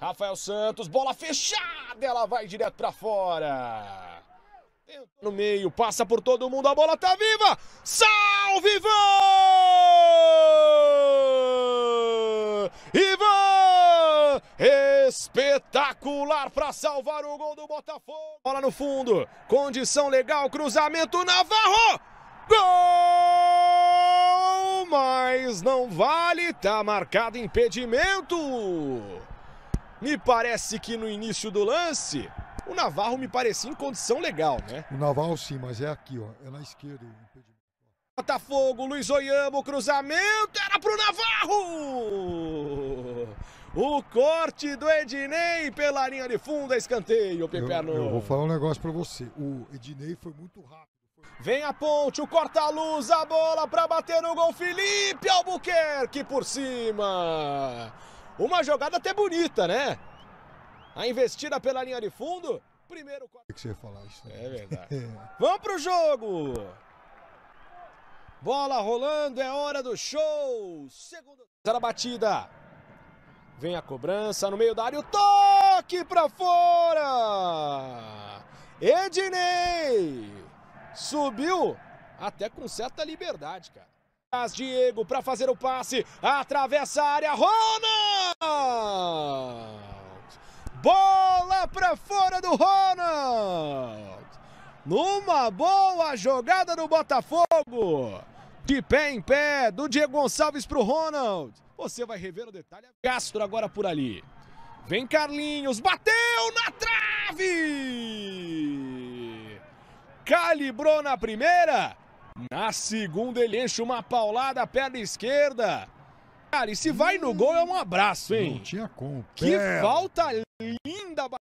Rafael Santos, bola fechada, ela vai direto para fora. No meio, passa por todo mundo, a bola tá viva! Salve Ivan! Ivan! Espetacular para salvar o gol do Botafogo. Bola no fundo, condição legal, cruzamento Navarro! Gol! mas não vale, tá marcado impedimento. Me parece que no início do lance, o Navarro me parecia em condição legal, né? O Navarro sim, mas é aqui, ó, é na esquerda. Botafogo, Luiz Oyama, cruzamento, era pro Navarro! O corte do Ednei pela linha de fundo, é escanteio, Peperno. Eu, eu vou falar um negócio para você. O Ednei foi muito rápido. Vem a ponte, o corta-luz, a bola para bater no gol. Felipe Albuquerque por cima. Uma jogada até bonita, né? A investida pela linha de fundo. Primeiro. Tem que você falar isso. Né? É verdade. É. Vamos pro jogo. Bola rolando, é hora do show. Segundo. Era batida. Vem a cobrança no meio da área, o toque para fora! Ednei subiu até com certa liberdade, cara. Diego para fazer o passe, atravessa a área, Ronald! Bola para fora do Ronald! Numa boa jogada do Botafogo! De pé em pé, do Diego Gonçalves pro Ronald. Você vai rever o detalhe. Castro agora por ali. Vem Carlinhos, bateu na trave! Calibrou na primeira. Na segunda ele enche uma paulada, a perna esquerda. Cara, e se vai no gol é um abraço, hein? Não tinha como. Que falta linda